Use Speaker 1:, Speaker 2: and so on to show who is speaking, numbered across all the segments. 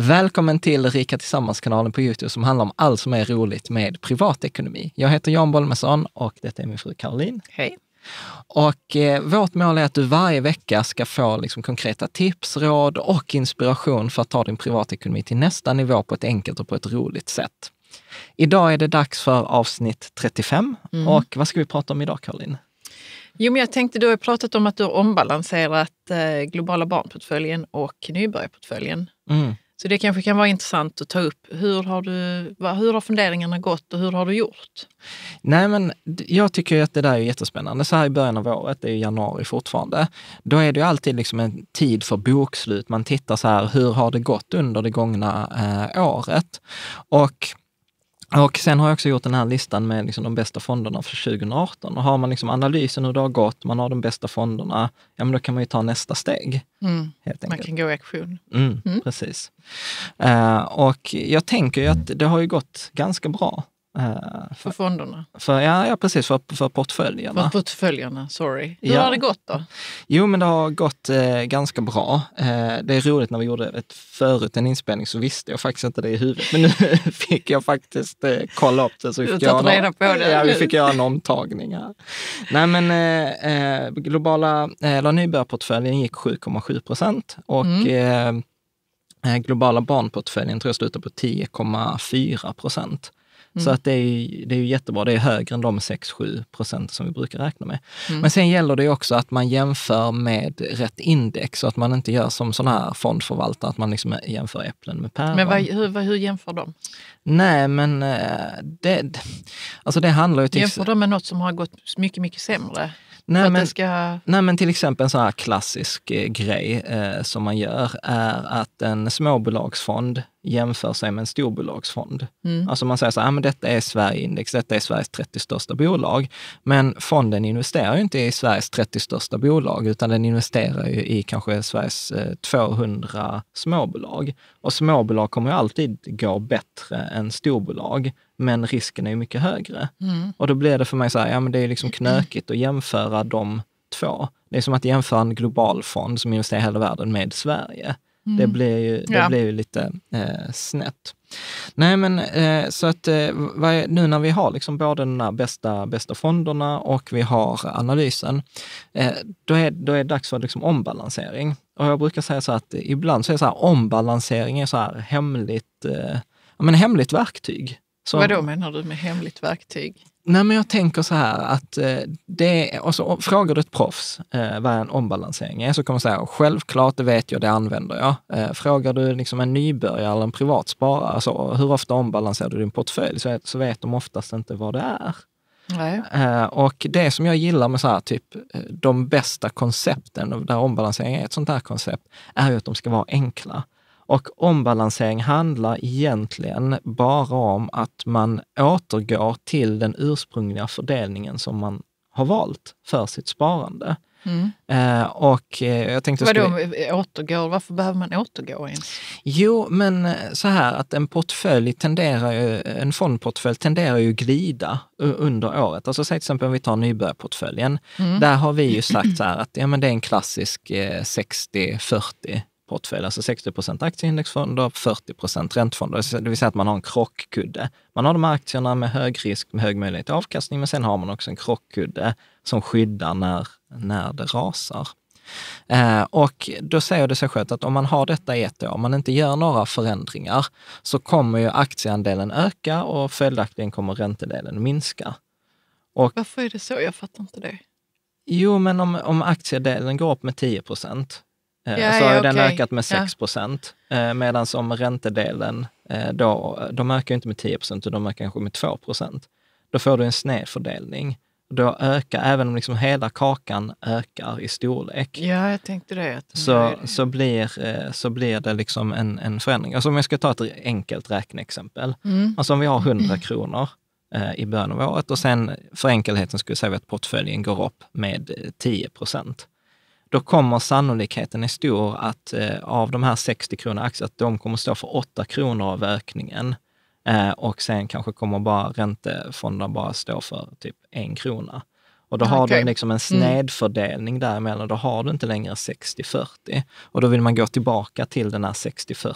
Speaker 1: Välkommen till Rika Tillsammans-kanalen på Youtube som handlar om allt som är roligt med privatekonomi. Jag heter Jan Bolmesson och detta är min fru Caroline. Hej. Och eh, vårt mål är att du varje vecka ska få liksom, konkreta tips, råd och inspiration för att ta din privatekonomi till nästa nivå på ett enkelt och på ett roligt sätt. Idag är det dags för avsnitt 35 mm. och vad ska vi prata om idag Caroline?
Speaker 2: Jo, men jag tänkte, du har pratat om att du har ombalanserat eh, globala barnportföljen och nybörjarportföljen. Mm. Så det kanske kan vara intressant att ta upp. Hur har, du, hur har funderingarna gått och hur har du gjort?
Speaker 1: Nej, men jag tycker att det där är jättespännande. Så här i början av året, det är januari fortfarande, då är det ju alltid liksom en tid för bokslut. Man tittar så här, hur har det gått under det gångna eh, året? Och och sen har jag också gjort den här listan med liksom de bästa fonderna för 2018. Och har man liksom analysen hur det har gått, man har de bästa fonderna, ja men då kan man ju ta nästa steg. Mm. man kan gå i aktion. Mm, mm. Precis. Uh, och jag tänker ju att det har ju gått ganska bra Eh, för, för fonderna? För, ja, ja, precis. För, för portföljerna. För
Speaker 2: portföljerna, sorry. Hur ja. har det gått då?
Speaker 1: Jo, men det har gått eh, ganska bra. Eh, det är roligt när vi gjorde ett, förut en inspelning så visste jag faktiskt inte det i huvudet. Men nu fick jag faktiskt eh, kolla upp det. Så vi fick, göra, reda på det. Ja, vi fick göra en omtagning här. Nej, men eh, eh, globala eh, nybörjarportföljen gick 7,7 procent och mm. globala barnportföljen tror jag slutar på 10,4 procent. Mm. Så att det är, det är jättebra. Det är högre än de 6-7 procent som vi brukar räkna med. Mm. Men sen gäller det också att man jämför med rätt index så att man inte gör som sådana här fondförvaltare, att man liksom jämför äpplen med päron. Men vad,
Speaker 2: hur, hur jämför de?
Speaker 1: Nej, men eh, det, alltså det handlar ju... Till... Jämför de
Speaker 2: med något som har gått mycket, mycket sämre? Nej men,
Speaker 1: ska... nej, men, till exempel en sån här klassisk eh, grej eh, som man gör är att en småbolagsfond jämför sig med en storbolagsfond. Mm. Alltså man säger så här, ja ah, men detta är Sverigeindex, detta är Sveriges 30 största bolag. Men fonden investerar ju inte i Sveriges 30 största bolag, utan den investerar ju i kanske Sveriges 200 eh, småbolag. Och småbolag kommer ju alltid gå bättre än storbolag, men risken är ju mycket högre. Mm. Och då blir det för mig så här, ja men det är liksom knökigt att jämföra de två. Det är som att jämföra en global fond som investerar i hela världen med Sverige. Mm. Det blir ju, det ja. blir ju lite eh, snett. Nej, men eh, så att eh, vad, nu när vi har liksom både de här bästa, bästa fonderna och vi har analysen, eh, då, är, då är det dags för liksom ombalansering. Och jag brukar säga så att ibland så är så här, ombalansering är så här hemligt, eh, men hemligt verktyg. Så, Vad då
Speaker 2: menar du med hemligt verktyg?
Speaker 1: Nej, men jag tänker så här att eh, det, och så frågar du ett proffs eh, vad en ombalansering är så kommer de säga, självklart, det vet jag, det använder jag. Eh, frågar du liksom en nybörjare eller en privatsparare, så, alltså, hur ofta ombalanserar du din portfölj? Så, vet de oftast inte vad det är. Eh, och det som jag gillar med så här, typ, de bästa koncepten, där ombalansering är ett sånt här koncept, är ju att de ska vara enkla. Och ombalansering handlar egentligen bara om att man återgår till den ursprungliga fördelningen som man har valt för sitt sparande. Mm. Eh, och eh, jag tänkte... Vadå
Speaker 2: skulle... återgår? Varför behöver man återgå ens?
Speaker 1: Jo, men eh, så här att en portfölj tenderar ju, en fondportfölj tenderar ju glida under året. Alltså säg till exempel om vi tar nybörjarportföljen. Mm. Där har vi ju sagt så här att ja, men det är en klassisk 60-40 portfölj, alltså 60 aktieindexfonder, 40 räntefonder. Det vill säga att man har en krockkudde. Man har de här aktierna med hög risk, med hög möjlighet till avkastning, men sen har man också en krockkudde som skyddar när, när det rasar. Eh, och då säger det sig självt att om man har detta i ett år, om man inte gör några förändringar, så kommer ju aktieandelen öka och följaktligen kommer räntedelen minska. Och,
Speaker 2: Varför är det så? Jag fattar inte det.
Speaker 1: Jo, men om, om aktiedelen går upp med 10 procent, Eh, ja, så har ja, den ökat med 6 procent, ja. Eh, medan om räntedelen, eh, då, de ökar inte med 10 procent, utan de ökar kanske med 2 procent. Då får du en snedfördelning. Då ökar, även om liksom hela kakan ökar i storlek, ja, jag tänkte det, så, det. Så, blir, så blir det liksom en, en förändring. Alltså om jag ska ta ett enkelt räkneexempel. Mm. Alltså om vi har 100 kronor i början av året och sen för enkelheten skulle säga att portföljen går upp med 10 procent då kommer sannolikheten är stor att eh, av de här 60 kronorna aktier, att de kommer stå för 8 kronor av ökningen eh, och sen kanske kommer bara räntefonderna bara stå för typ en krona. Och då har okay. du liksom en mm. snedfördelning mm. däremellan. Då har du inte längre 60-40. Och då vill man gå tillbaka till den här 60-40.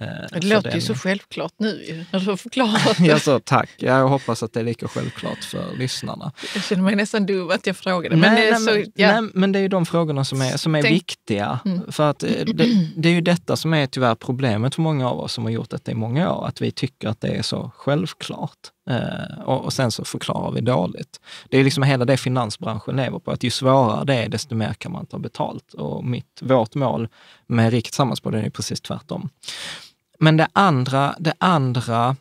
Speaker 1: Eh, det låter ju så
Speaker 2: självklart nu när du har förklarat det. alltså,
Speaker 1: tack. Jag hoppas att det är lika självklart för lyssnarna.
Speaker 2: Jag känner mig nästan dum att jag frågade. Men, nej, det, är så, men, ja.
Speaker 1: nej, men det är ju de frågorna som är, som är Tänk. viktiga. Mm. För att eh, det, det, är ju detta som är tyvärr problemet för många av oss som har gjort detta i många år. Att vi tycker att det är så självklart. Eh, och, sen så förklarar vi dåligt. Det är liksom hela det finansbranschen lever på, att ju svårare det är, desto mer kan man ta betalt. Och mitt, vårt mål med Riket tillsammans på det är precis tvärtom. Men det andra, det andra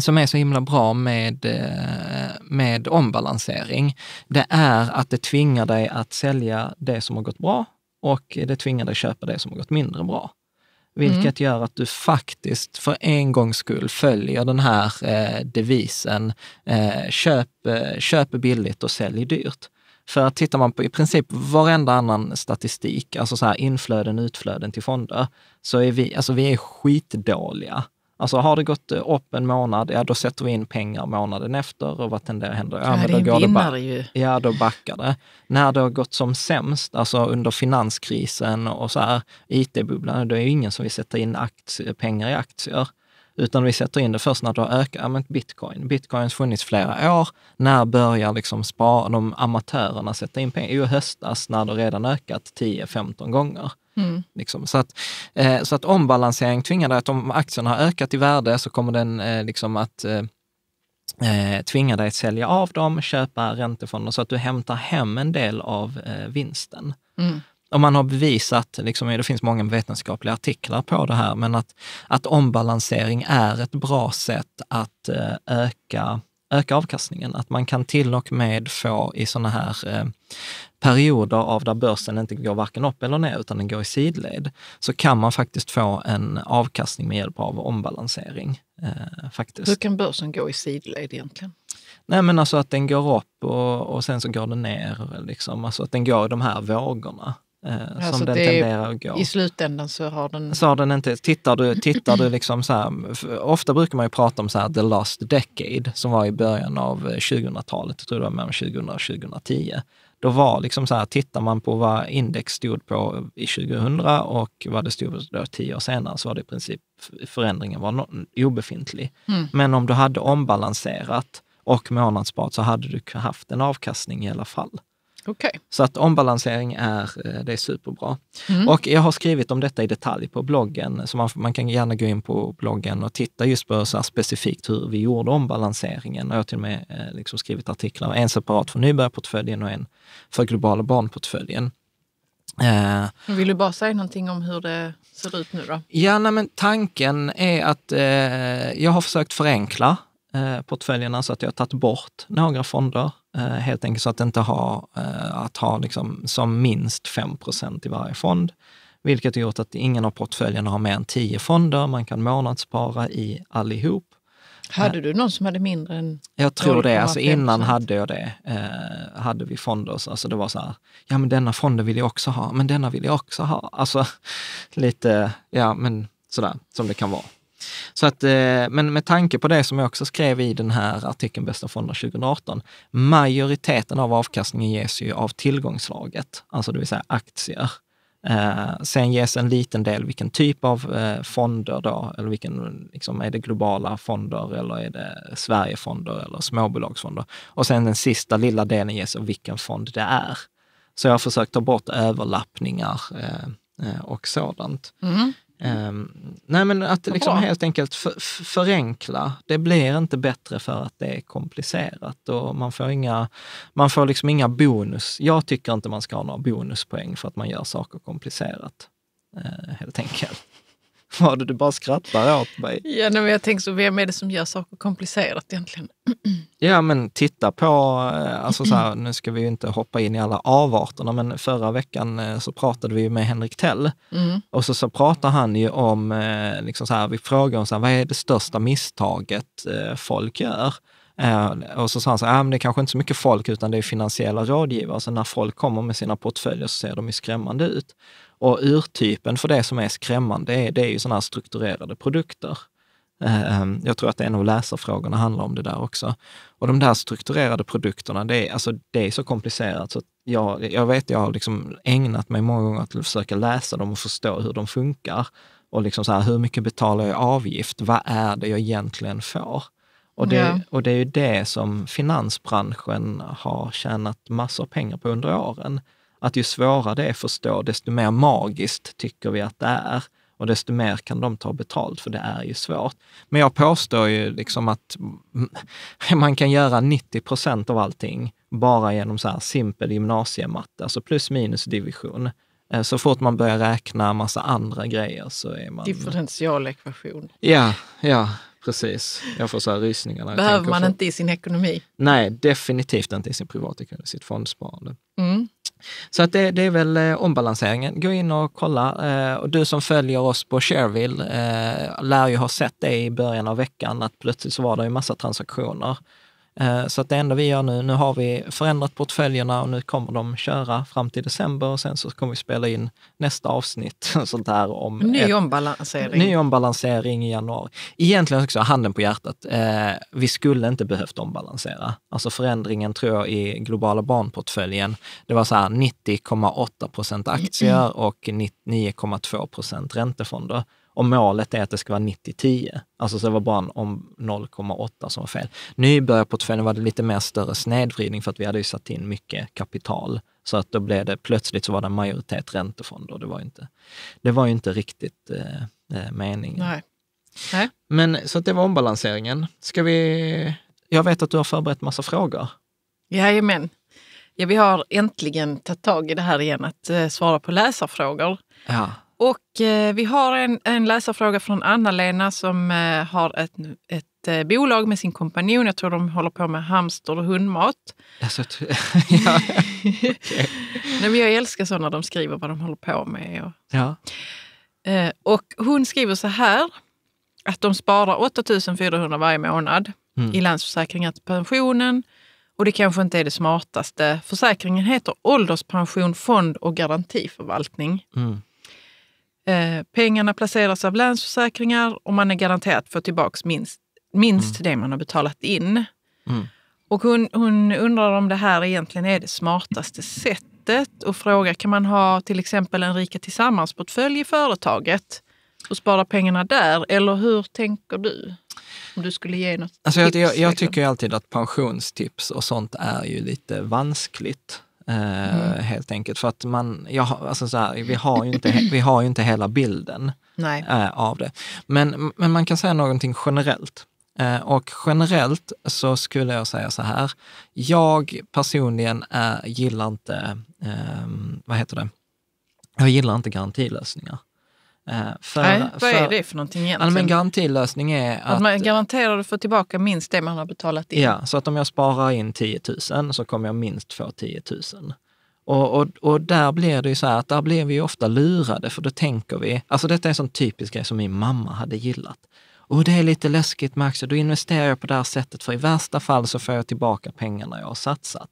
Speaker 1: som är så himla bra med, eh, med ombalansering, det är att det tvingar dig att sälja det som har gått bra och det tvingar dig att köpa det som har gått mindre bra. Vilket mm. gör att du faktiskt för en gångs skull följer den här eh, devisen, eh, köp, eh, köp billigt och sälj dyrt. För att tittar man på i princip varenda annan statistik, alltså så här inflöden, utflöden till fonder, så är vi, alltså vi är skitdåliga Alltså har det gått eh, upp en månad, ja då sätter vi in pengar månaden efter och vad tenderar att hända? Ja, men då går det back, ju. Ja, då backar det. När det har gått som sämst, alltså under finanskrisen och så här, it-bubblan, då är det ingen som vill sätta in aktie, pengar i aktier utan vi sätter in det först när det har ökat. Ja, men bitcoin. Bitcoin har funnits flera år. När börjar liksom spa, de amatörerna sätta in pengar? Jo, höstas när det redan ökat 10-15 gånger. Mm. Liksom. Så, att, eh, så att ombalansering tvingar dig att om aktien har ökat i värde så kommer den eh, liksom att eh, eh, tvinga dig att sälja av dem, köpa räntefonder så att du hämtar hem en del av eh, vinsten. Mm. Och man har bevisat, liksom, det finns många vetenskapliga artiklar på det här, men att, att ombalansering är ett bra sätt att eh, öka öka avkastningen. Att man kan till och med få i sådana här eh, perioder av där börsen inte går varken upp eller ner, utan den går i sidled, så kan man faktiskt få en avkastning med hjälp av ombalansering. Eh, faktiskt. Hur
Speaker 2: kan börsen gå i sidled egentligen?
Speaker 1: Nej men alltså att den går upp och, och sen så går den ner. Liksom. Alltså att den går i de här vågorna. Eh, som alltså den tenderar att gå. I
Speaker 2: slutändan så har den...
Speaker 1: Så har den inte, tittar du, tittar du liksom så här, ofta brukar man ju prata om så här the last decade som var i början av 2000-talet, eh, jag tror det var mellan 2000 och 2010. Då var liksom så här, tittar man på vad index stod på i 2000 och vad det stod då tio år senare så var det i princip förändringen var obefintlig. Mm. Men om du hade ombalanserat och månadssparat så hade du haft en avkastning i alla fall. Okay. Så att ombalansering är, eh, det är superbra. Mm. Och jag har skrivit om detta i detalj på bloggen, så man, man kan gärna gå in på bloggen och titta just på så specifikt hur vi gjorde ombalanseringen. jag har till och med eh, liksom skrivit artiklar, en separat för nybörjarportföljen och en för globala barnportföljen. Eh,
Speaker 2: vill du bara säga någonting om hur det ser ut nu då?
Speaker 1: Ja, nej, men tanken är att eh, jag har försökt förenkla Eh, portföljerna så att jag har tagit bort några fonder, eh, helt enkelt så att inte ha, eh, att ha liksom som minst 5 i varje fond, vilket har gjort att ingen av portföljerna har mer än 10 fonder. Man kan månadsspara i allihop. Hade
Speaker 2: du någon som hade mindre än Jag tror det. Alltså innan hade
Speaker 1: jag det. Eh, hade vi fonder, så alltså det var så här, ja men denna fonden vill jag också ha, men denna vill jag också ha. Alltså lite, ja men sådär som det kan vara. Så att, eh, men med tanke på det som jag också skrev i den här artikeln Bästa fonder 2018, majoriteten av avkastningen ges ju av tillgångslaget, alltså det vill säga aktier. Eh, sen ges en liten del vilken typ av eh, fonder då, eller vilken, liksom, är det globala fonder eller är det Sverigefonder eller småbolagsfonder? Och sen den sista lilla delen ges av vilken fond det är. Så jag har försökt ta bort överlappningar och sådant. Mm. Um, nej men att liksom helt enkelt förenkla. Det blir inte bättre för att det är komplicerat och man får, inga, man får liksom inga bonus. Jag tycker inte man ska ha några bonuspoäng för att man gör saker komplicerat, uh, helt enkelt. Vad du bara skrattar åt mig.
Speaker 2: Ja, men jag tänker så, vem är det som gör saker komplicerat egentligen?
Speaker 1: ja, men titta på, eh, alltså så här, nu ska vi ju inte hoppa in i alla avarterna, men förra veckan eh, så pratade vi med Henrik Tell mm. och så, så pratar han ju om, eh, liksom så här, vi frågar om så här, vad är det största misstaget folk gör? Och så sa han så här, äh, det är kanske inte så mycket folk utan det är finansiella rådgivare. Så när folk kommer med sina portföljer så ser de ju skrämmande ut. Och urtypen för det som är skrämmande, det är, det är ju sådana här strukturerade produkter. Ehm, jag tror att en av läsarfrågorna handlar om det där också. Och de där strukturerade produkterna, det är, alltså, det är så komplicerat så jag, jag vet, jag har liksom ägnat mig många gånger att försöka läsa dem och förstå hur de funkar. Och liksom så här, hur mycket betalar jag i avgift? Vad är det jag egentligen får? Och det, ja. och det är ju det som finansbranschen har tjänat massor pengar på under åren att ju svårare det är att förstå, desto mer magiskt tycker vi att det är och desto mer kan de ta betalt, för det är ju svårt. Men jag påstår ju liksom att man kan göra 90 procent av allting bara genom så här simpel gymnasiematte, alltså plus minus division. Eh, så fort man börjar räkna massa andra grejer så är man...
Speaker 2: Differentialekvation.
Speaker 1: Ja, ja, precis. Jag får så här rysningar. När Behöver man för... inte i sin ekonomi? Nej, definitivt inte i sin privatekonomi, sitt fondsparande. Mm. Så att det, det, är väl eh, ombalanseringen. Gå in och kolla. Eh, och du som följer oss på Shareville eh, lär ju ha sett det i början av veckan, att plötsligt så var det ju massa transaktioner Eh, så att det enda vi gör nu, nu har vi förändrat portföljerna och nu kommer de köra fram till december och sen så kommer vi spela in nästa avsnitt. Sånt här om ny, ett, ombalansering. ny ombalansering i januari. Egentligen också, handen på hjärtat, eh, vi skulle inte behövt ombalansera. Alltså förändringen tror jag i globala barnportföljen, det var så här 90,8 procent aktier och 9,2 procent räntefonder. Och målet är att det ska vara 90-10. Alltså så det var bara om 0,8 som var fel. Nybörjarportföljen var det lite mer större snedvridning för att vi hade ju satt in mycket kapital. Så att då blev det plötsligt så var det en majoritet räntefonder. Det var ju inte, det var inte riktigt eh, eh, meningen. Nej. Nej. Men så att det var ombalanseringen. Ska vi... Jag vet att du har förberett massa frågor.
Speaker 2: Jajamän. Ja, vi har äntligen tagit tag i det här igen, att eh, svara på läsarfrågor. Ja. Och eh, vi har en, en läsarfråga från Anna-Lena som eh, har ett, ett eh, bolag med sin kompanjon. Jag tror de håller på med hamster och hundmat.
Speaker 1: Alltså, ja. okay.
Speaker 2: Nej, men jag älskar så när de skriver vad de håller på med. Och, ja. Eh, och hon skriver så här, att de sparar 8 400 varje månad mm. i Länsförsäkringar till pensionen. Och det kanske inte är det smartaste. Försäkringen heter Ålderspension, fond och garantiförvaltning. Mm. Eh, pengarna placeras av Länsförsäkringar och man är garanterad att få tillbaka minst, minst mm. det man har betalat in. Mm. Och hon, hon undrar om det här egentligen är det smartaste sättet och frågar kan man ha till exempel en Rika Tillsammans-portfölj i företaget och spara pengarna där? Eller hur tänker du? Om du skulle ge något
Speaker 1: alltså, tips? Jag, jag, jag tycker alltid att pensionstips och sånt är ju lite vanskligt. Eh, mm. Helt enkelt för att man, ja, alltså så här, vi, har ju inte, vi har ju inte hela bilden eh, av det. Men, men man kan säga någonting generellt. Eh, och generellt så skulle jag säga så här, jag personligen är, eh, gillar inte, ehm, vad heter det, jag gillar inte garantilösningar. Eh, för, Nej, vad är det för någonting egentligen? En garantilösning är att, att man
Speaker 2: garanterar att få tillbaka minst det man har betalat in. Ja,
Speaker 1: så att om jag sparar in 10 000 så kommer jag minst få 10 000. Och, och, och där blir det ju så här att där blir vi ofta lurade, för då tänker vi, alltså detta är en sån typisk grej som min mamma hade gillat. Och det är lite läskigt med aktier, då investerar jag på det här sättet, för i värsta fall så får jag tillbaka pengarna jag har satsat.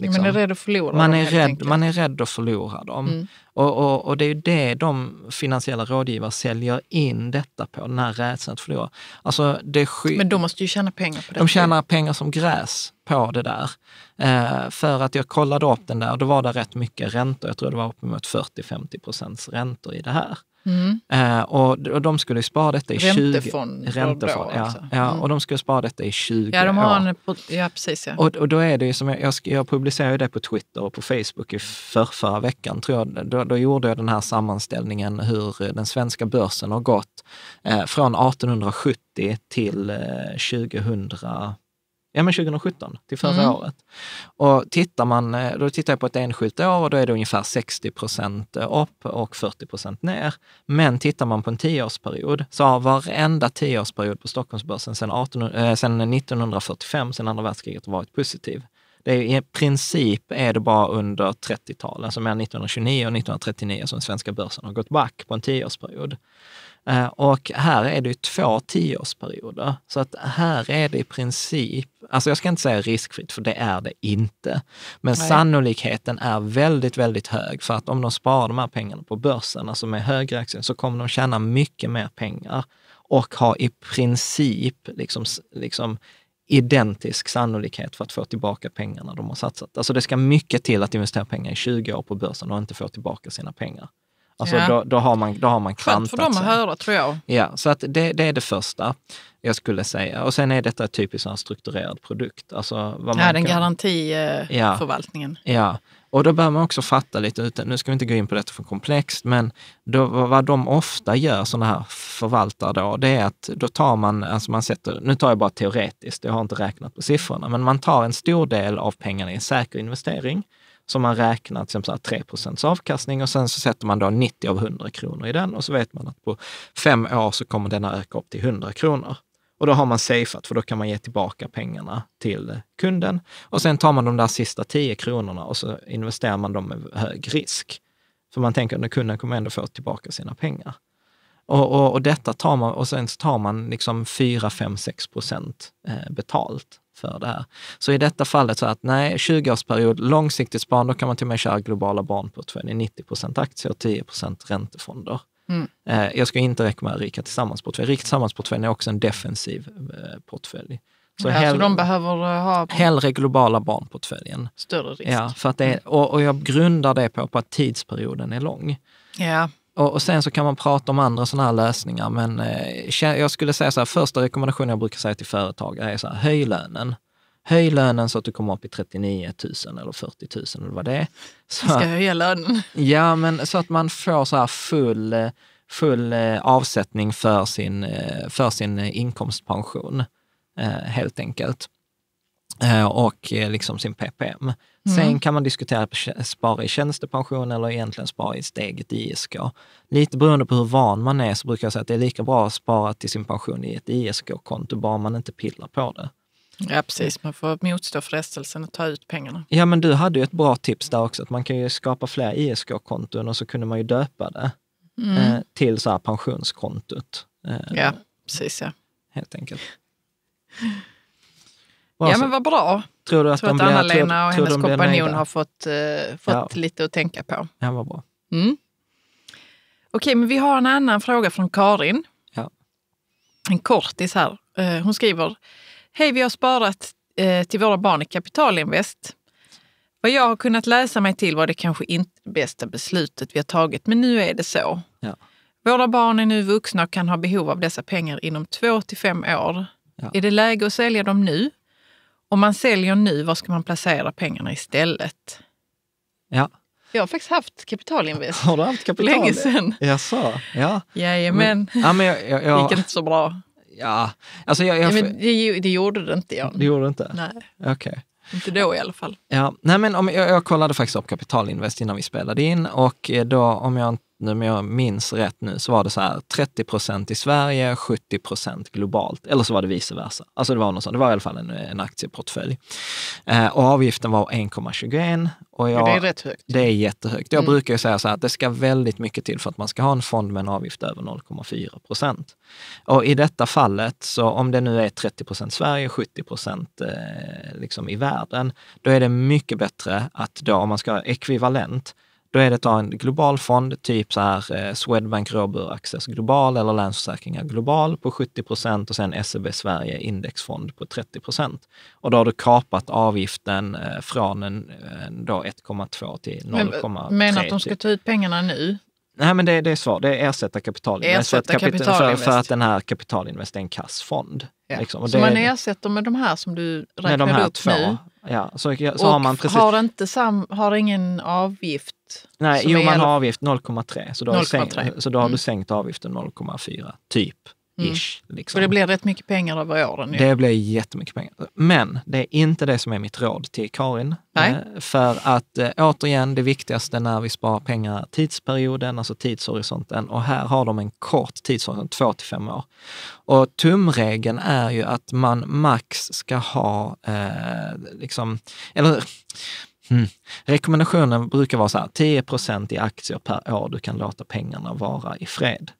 Speaker 2: Liksom. Man är rädd att förlora man dem. Är rädd,
Speaker 1: man är rädd att förlora dem. Mm. Och, och, och, det är ju det de finansiella rådgivare säljer in detta på, den här rädslan att förlora. Alltså det Men de måste ju tjäna pengar på det. De tjänar pengar som gräs på det där. Eh, för att jag kollade upp den där, och då var det rätt mycket räntor. Jag tror det var uppemot 40-50 procents räntor i det här. Mm. Eh, och, de skulle spara detta i räntefond, 20... Räntefond. Ja, ja, mm. och de skulle spara detta i 20 ja, de har år.
Speaker 2: En, på, ja, precis. Ja. Och, och
Speaker 1: då är det ju som jag, jag publicerade det på Twitter och på Facebook i för, förra veckan, tror jag. Då, då, gjorde jag den här sammanställningen hur eh, den svenska börsen har gått eh, från 1870 till eh, 2000 Ja, men 2017 till förra mm. året. Och tittar man, eh, då tittar jag på ett enskilt år och då är det ungefär 60 procent upp och 40 procent ner. Men tittar man på en tioårsperiod så har varenda tioårsperiod på Stockholmsbörsen sedan, 1945, eh, sedan andra världskriget, varit positiv. Det är, I princip är det bara under 30-talet, alltså mellan 1929 och 1939, som svenska börsen har gått back på en tioårsperiod. Eh, och här är det ju två tioårsperioder, så att här är det i princip, alltså jag ska inte säga riskfritt, för det är det inte. Men Nej. sannolikheten är väldigt, väldigt hög för att om de sparar de här pengarna på börsen, alltså med högre aktier, så kommer de tjäna mycket mer pengar och ha i princip liksom, liksom identisk sannolikhet för att få tillbaka pengarna de har satsat. Alltså det ska mycket till att investera pengar i 20 år på börsen och inte få tillbaka sina pengar. Alltså ja. då, då, har man, då har man kvantat Skönt för dem att höra, tror jag. Ja, så att det, det är det första jag skulle säga. Och sen är detta typiskt en strukturerad produkt. Alltså vad man ja, den kan... garantiförvaltningen. Ja. ja. och då bör man också fatta lite, utan, nu ska vi inte gå in på detta för komplext, men då, vad de ofta gör, sådana här förvaltare då, det är att då tar man, alltså man sätter, nu tar jag bara teoretiskt, jag har inte räknat på siffrorna, men man tar en stor del av pengarna i en säker investering som man räknar till exempel 3 avkastning och sen så sätter man då 90 av 100 kronor i den och så vet man att på fem år så kommer denna öka upp till 100 kronor. Och då har man safeat, för då kan man ge tillbaka pengarna till kunden. Och sen tar man de där sista 10 kronorna och så investerar man dem med hög risk. För man tänker att kunden kommer ändå få tillbaka sina pengar. Och, och, och, detta tar man, och sen tar man liksom 4, 5, 6 procent eh, betalt för det här. Så i detta fallet så att nej, 20-årsperiod, långsiktigt sparande, då kan man till och med köra globala barnportföljer, 90 aktier och 10 räntefonder. Mm. Eh, jag ska inte rekommendera Rika Tillsammans-portfölj. Rika Tillsammans-portföljen är också en defensiv eh, portfölj. Så, ja, hell- så de behöver eh, ha... Hellre globala barnportföljen. Större risk. Ja, för att det är, och, och jag grundar det på, på att tidsperioden är lång. Ja. Och, och, sen så kan man prata om andra sådana här lösningar, men eh, jag skulle säga så här, första rekommendationen jag brukar säga till företagare är så här, höj lönen. Höj lönen så att du kommer upp i 39 000 eller 40 000 eller vad det är. Så, jag höja lönen. Ja, men så att man får så här full, full eh, avsättning för sin, eh, för sin inkomstpension, eh, helt enkelt. Och liksom sin PPM. Mm. Sen kan man diskutera att spara i tjänstepension eller egentligen spara i steget eget ISK. Lite beroende på hur van man är så brukar jag säga att det är lika bra att spara till sin pension i ett ISK-konto, bara man inte pillar på det.
Speaker 2: Ja, precis. Man får motstå frestelsen att ta ut pengarna.
Speaker 1: Ja, men du hade ju ett bra tips där också, att man kan ju skapa fler ISK-konton och så kunde man ju döpa det mm. eh, till så här pensionskontot. Eh, ja, precis. Ja. Helt enkelt. Var ja, så. men vad bra. Tror du att, tror att Anna-Lena och tror, hennes kompanjon har fått,
Speaker 2: eh, fått ja. lite att tänka på. Ja, vad bra. Mm. Okej, men vi har en annan fråga från Karin. Ja. En kortis här. Eh, hon skriver. Hej, vi har sparat eh, till våra barn i Kapitalinvest. Vad jag har kunnat läsa mig till var det kanske inte bästa beslutet vi har tagit, men nu är det så. Ja. Våra barn är nu vuxna och kan ha behov av dessa pengar inom två till fem år. Ja. Är det läge att sälja dem nu om man säljer nu, var ska man placera pengarna istället? Ja. Jag har faktiskt haft kapitalinvest.
Speaker 1: Har du haft kapital? Länge sedan. Jaså? Ja.
Speaker 2: Jajamän. ja, men jag, jag, jag... gick inte så bra. Ja,
Speaker 1: alltså jag, jag... Ja, men
Speaker 2: det, det, gjorde det inte, Jan. Det gjorde
Speaker 1: det inte? Nej. Okej. Okay.
Speaker 2: Inte då i alla fall.
Speaker 1: Ja, nej men om, jag, jag kollade faktiskt upp Kapitalinvest innan vi spelade in och eh, då om jag inte nu, om jag minns rätt nu, så var det så här 30 procent i Sverige, 70 procent globalt, eller så var det vice versa. Alltså det var något sånt, det var i alla fall en, en aktieportfölj. Eh, och avgiften var 1,21. Och jag, det är rätt högt. Det är jättehögt. Jag mm. brukar ju säga så här att det ska väldigt mycket till för att man ska ha en fond med en avgift över 0,4 procent. Och i detta fallet, så om det nu är 30 procent Sverige, 70 procent eh, liksom i världen, då är det mycket bättre att då, om man ska ha ekvivalent, då är det en global fond, typ så här eh, Swedbank Robur Access Global eller Länsförsäkringar Global på 70 procent och sen SEB Sverige Indexfond på 30 procent. Och då har du kapat avgiften eh, från 1,2 till 0,3. Men, eh, men att de typ. ska
Speaker 2: ta ut pengarna nu?
Speaker 1: Nej, men det, det är svårt. Det är ersätta kapitalinvest. Ersätta kapital, för, för, att den här kapitalinvest är en kassfond. Ja. Liksom. så det, man
Speaker 2: ersätter med de här som du räknade upp två. nu? Ja, så, så och har man precis... Har, inte sam, har ingen avgift? Nej, jo, man har
Speaker 1: avgift 0,3 så då, har, sänkt, så då har mm. du sänkt avgiften 0,4, typ. Mm.
Speaker 2: liksom. Och det blev rätt mycket pengar över åren. Ju. Det blev
Speaker 1: jättemycket pengar. Men det är inte det som är mitt råd till Karin. Nej. Eh, för att eh, återigen, det viktigaste när vi sparar pengar är tidsperioden, alltså tidshorisonten. Och här har de en kort tidshorisont, två till fem år. Och tumregeln är ju att man max ska ha, eh, liksom, eller Mm. Rekommendationen brukar vara så här, 10 i aktier per år, du kan låta pengarna vara i fred.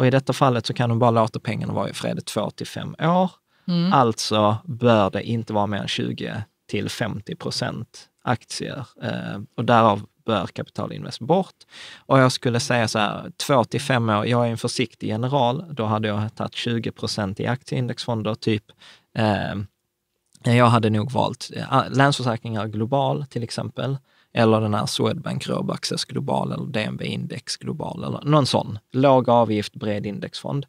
Speaker 1: Och i detta fallet så kan de bara låta pengarna vara i fred i två till fem år. Mm. Alltså bör det inte vara mer än 20 till 50 procent aktier eh, och därav bör kapitalinvest bort. Och jag skulle säga så här, två till fem år, jag är en försiktig general, då hade jag tagit 20 procent i aktieindexfonder, typ eh, jag hade nog valt eh, Länsförsäkringar Global till exempel eller den här Swedbank Robur Access Global eller DNB Index Global eller någon sån. Låg avgift, bred indexfond.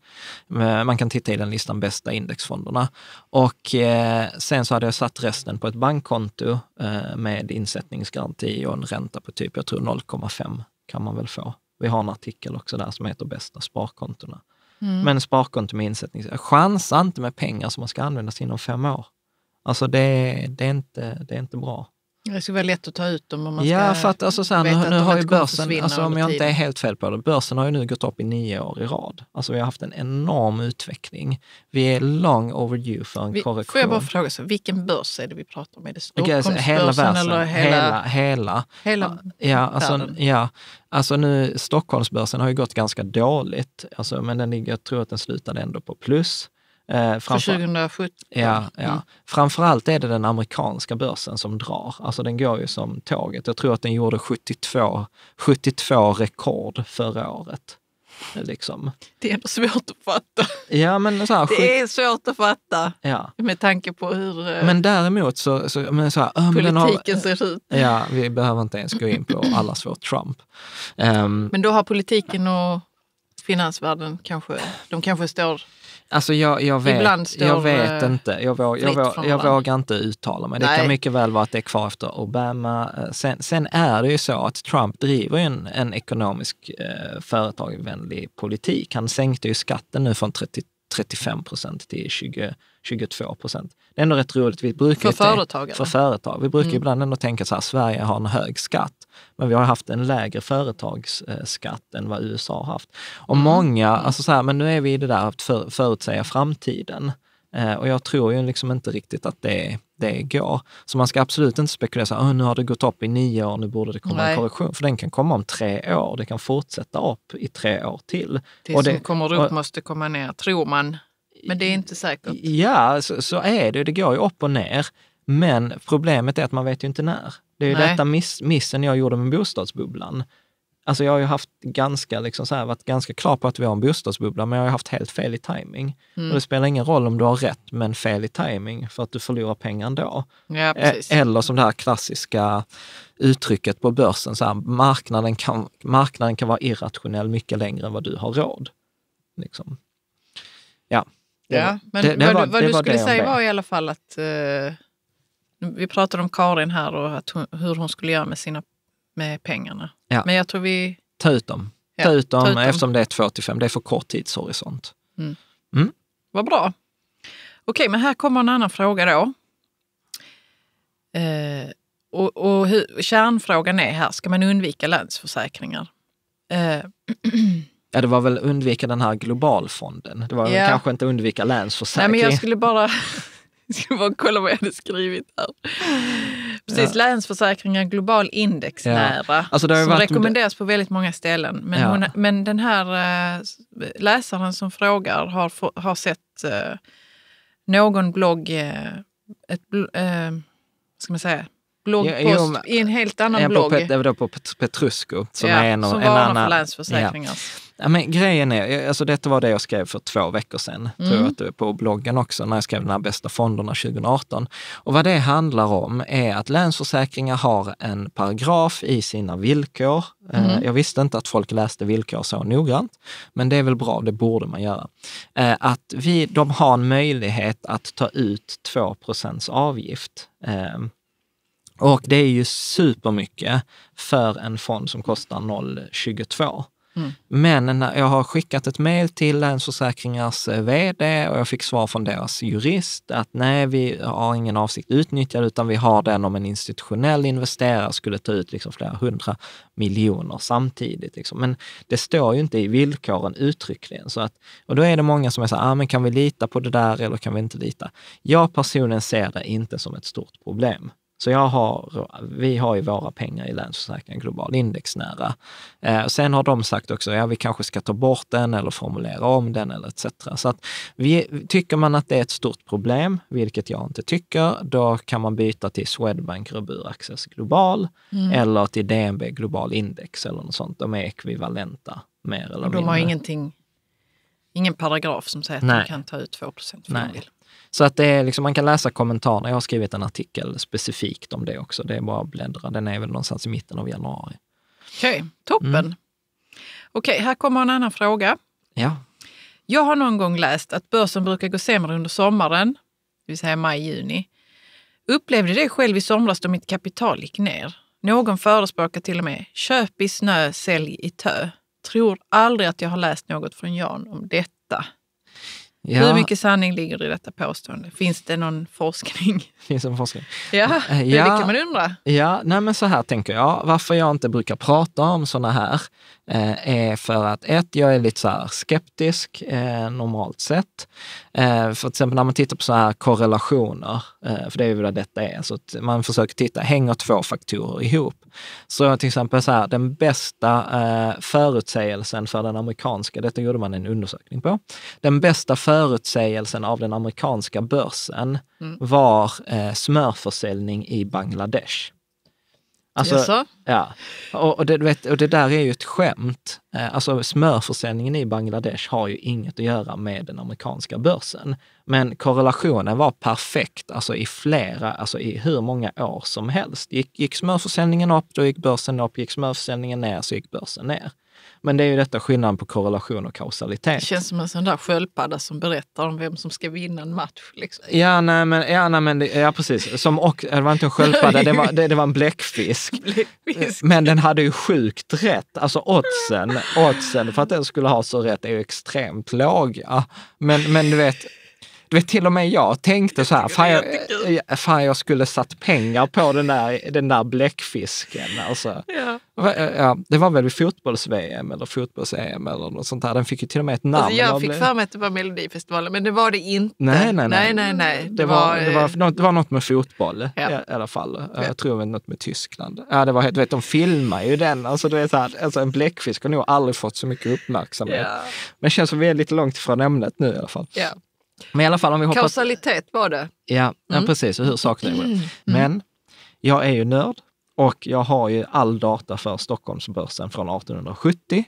Speaker 1: Eh, man kan titta i den listan, bästa indexfonderna. Och eh, sen så hade jag satt resten på ett bankkonto eh, med insättningsgaranti och en ränta på typ, jag tror 0,5 kan man väl få. Vi har en artikel också där som heter bästa sparkontona. Mm. Men sparkonto med insättning, chansa inte med pengar som man ska användas inom fem år. Alltså det, det, är, inte, det är inte bra.
Speaker 2: Det skulle vara lätt att ta ut dem om man ska Ja, för att alltså, så här, nu, nu har ju börsen, alltså, om jag inte är
Speaker 1: helt fel på det, börsen har ju nu gått upp i nio år i rad. Alltså vi har haft en enorm utveckling. Vi är long overdue för en vi, korrektion. Får jag bara
Speaker 2: fråga, så, vilken börs är det vi pratar om? Är det alltså, Stockholmsbörsen okay, hela börsen, eller hela? Hela. hela. hela ja, alltså, världen.
Speaker 1: ja, alltså nu Stockholmsbörsen har ju gått ganska dåligt, alltså, men den jag tror att den slutade ändå på plus. Eh, framför, För 2017? Ja, ja. Mm. Framförallt är det den amerikanska börsen som drar. Alltså den går ju som tåget. Jag tror att den gjorde 72, 72 rekord förra året. Liksom.
Speaker 2: Det är ändå svårt att fatta. Ja, men så här, det är svårt att fatta ja. med tanke på hur eh, Men
Speaker 1: däremot så, så, men så här, politiken har, ser ut. Ja, vi behöver inte ens gå in på allas vår Trump. Um,
Speaker 2: men då har politiken och finansvärlden kanske, de kanske står
Speaker 1: Alltså jag, jag vet, står, jag vet inte. Jag, våg, jag, våg, jag vågar inte uttala mig. Det Nej. kan mycket väl vara att det är kvar efter Obama. Eh, sen, sen är det ju så att Trump driver en, en ekonomisk eh, företagsvänlig politik. Han sänkte ju skatten nu från 30, 35 procent till 20, 22 procent. Det är ändå rätt roligt. Vi brukar för företag? För företag. Vi brukar mm. ibland ändå tänka så här, Sverige har en hög skatt, men vi har haft en lägre företagsskatt än vad USA har haft. Och mm. många, alltså så här, men nu är vi i det där att för, förutsäga framtiden. Eh, och jag tror ju liksom inte riktigt att det, det går. Så man ska absolut inte spekulera så här, nu har det gått upp i nio år, nu borde det komma Nej. en korrektion. För den kan komma om tre år, det kan fortsätta upp i tre år till. Det och som det, kommer upp och,
Speaker 2: måste komma ner, tror man.
Speaker 1: Men det är inte säkert. Ja, så, så, är det. Det går ju upp och ner. Men problemet är att man vet ju inte när. Det är ju Nej. detta miss, missen jag gjorde med bostadsbubblan. Alltså jag har ju haft ganska, liksom så här, varit ganska klar på att vi har en bostadsbubbla, men jag har haft helt fel i timing. Mm. Och det spelar ingen roll om du har rätt, men fel i timing för att du förlorar pengar ändå. Ja, eh, Eller som det här klassiska uttrycket på börsen, så här, marknaden, kan, marknaden kan vara irrationell mycket längre än vad du har råd. Liksom. Ja. ja, men det, det vad, var, du, vad du skulle säga var
Speaker 2: i alla fall att uh, vi pratade om Karin här och hon, hur hon skulle göra med sina med pengarna. Ja. Men jag tror vi... Ta ut dem. Ja, ta, ut dem ta ut dem eftersom
Speaker 1: det är 2 till 5. Det är för kort tidshorisont. Mm. Mm.
Speaker 2: Vad bra. Okej, men här kommer en annan fråga då. Eh, och, och hur, kärnfrågan är här, ska man undvika Länsförsäkringar?
Speaker 1: Eh. Ja, det var väl undvika den här globalfonden. Det var ja. kanske inte undvika Länsförsäkringar. Nej, men jag skulle
Speaker 2: bara, jag skulle bara kolla vad jag hade skrivit här. Precis, ja. Länsförsäkringar global index ja. nära. Alltså som rekommenderas på väldigt många ställen. Men, ja. hon, men den här äh, läsaren som frågar har, har sett äh, någon blogg, äh, ett, ska man säga, bloggpost jo, i en helt annan blogg.
Speaker 1: På, var då på Petrusco som ja, är en, som en annan... Länsförsäkringar. Ja. men grejen är, alltså detta var det jag skrev för två veckor sedan, mm. tror jag mm. att du är på bloggen också, när jag skrev den här Bästa fonderna 2018. Och vad det handlar om är att Länsförsäkringar har en paragraf i sina villkor. Eh, mm. Jag visste inte att folk läste villkor så noggrant, men det är väl bra, det borde man göra. Eh, att vi, de har en möjlighet att ta ut 2 avgift ehm, och det är ju supermycket för en fond som kostar 0,22. Mm. Men när jag har skickat ett mejl till Länsförsäkringars eh, vd och jag fick svar från deras jurist att nej, vi har ingen avsikt att utnyttja det, utan vi har den om en institutionell investerare skulle ta ut liksom flera hundra miljoner samtidigt. Liksom. Men det står ju inte i villkoren uttryckligen. Så att, och då är det många som är så här, ah, men kan vi lita på det där eller kan vi inte lita? Jag personligen ser det inte som ett stort problem. Så jag har, vi har ju våra pengar i Länsförsäkringar Global Indexnära. Eh, sen har de sagt också, ja vi kanske ska ta bort den eller formulera om den eller etc. Så att vi, tycker man att det är ett stort problem, vilket jag inte tycker, då kan man byta till Swedbank Robur Access Global mm. eller till DNB Global Index eller något sånt. De är ekvivalenta mer eller mindre. De har
Speaker 2: ingenting, ingen paragraf som säger att Nej. man kan ta ut 2 procent för Nej. en bil.
Speaker 1: Så att det är liksom, man kan läsa kommentarerna. Jag har skrivit en artikel specifikt om det också. Det är bara att bläddra. Den är väl någonstans i mitten av januari.
Speaker 2: Okej, okay, toppen. Mm. Okej, okay, här kommer en annan fråga. Ja. Jag har någon gång läst att börsen brukar gå sämre under sommaren, det vill säga maj-juni. Upplevde det själv i somras då mitt kapital gick ner. Någon förespråkar till och med köp i snö, sälj i tö. Tror aldrig att jag har läst något från Jan om detta. Ja. Hur mycket sanning ligger det i detta påstående? Finns det någon forskning?
Speaker 1: Finns det någon forskning? Ja, eh, det ja, kan man undra. Ja, nej men så här tänker jag. Varför jag inte brukar prata om sådana här Eh, är för att ett, jag är lite så skeptisk eh, normalt sett. Eh, för till exempel när man tittar på så här korrelationer, eh, för det är ju vad detta är, så att man försöker titta, hänger två faktorer ihop? Så till exempel så här, den bästa eh, förutsägelsen för den amerikanska, detta gjorde man en undersökning på, den bästa förutsägelsen av den amerikanska börsen mm. var eh, smörförsäljning i Bangladesh. Alltså, yes. ja. och, och, det, och det där är ju ett skämt. Eh, alltså smörförsäljningen i Bangladesh har ju inget att göra med den amerikanska börsen. Men korrelationen var perfekt, alltså i flera, alltså i hur många år som helst. Gick, gick smörförsäljningen upp, då gick börsen upp. Gick smörförsäljningen ner, så gick börsen ner. Men det är ju detta skillnaden på korrelation och kausalitet. Det känns som en sån där sköldpadda som berättar
Speaker 2: om vem som ska vinna en match. Liksom. Ja,
Speaker 1: nej, men, ja, nej, men det, ja, precis. Som, och, det var inte en sköldpadda, det var, det, det var en bläckfisk. bläckfisk. Men den hade ju sjukt rätt. Alltså oddsen, oddsen för att den skulle ha så rätt är ju extremt låga. Men, men du vet, vet, till och med jag tänkte så här, fan jag, skulle satt pengar på den där, den där bläckfisken. Alltså. Ja. Ja, det var väl vid fotbolls-VM eller fotbolls-EM eller något sånt där. Den fick ju till och med ett namn. Alltså jag fick för
Speaker 2: mig att det var Melodifestivalen, men det var det inte.
Speaker 1: Nej, nej, nej. nej, nej, nej. Det, det, var, var, det, var, eh, något, med fotboll ja. i alla fall. Ja. Jag tror det var något med Tyskland. Ja, det var, du vet, de filmar ju den. Alltså, du vet, alltså, en bläckfisk har nog aldrig fått så mycket uppmärksamhet. Ja. Men det känns som vi är lite långt ifrån ämnet nu i alla fall. Ja. Men i alla fall om vi hoppar...
Speaker 2: Kausalitet var det.
Speaker 1: Ja, mm. ja precis. Och hur saker mm. Men jag är ju nörd och jag har ju all data för Stockholmsbörsen från 1870.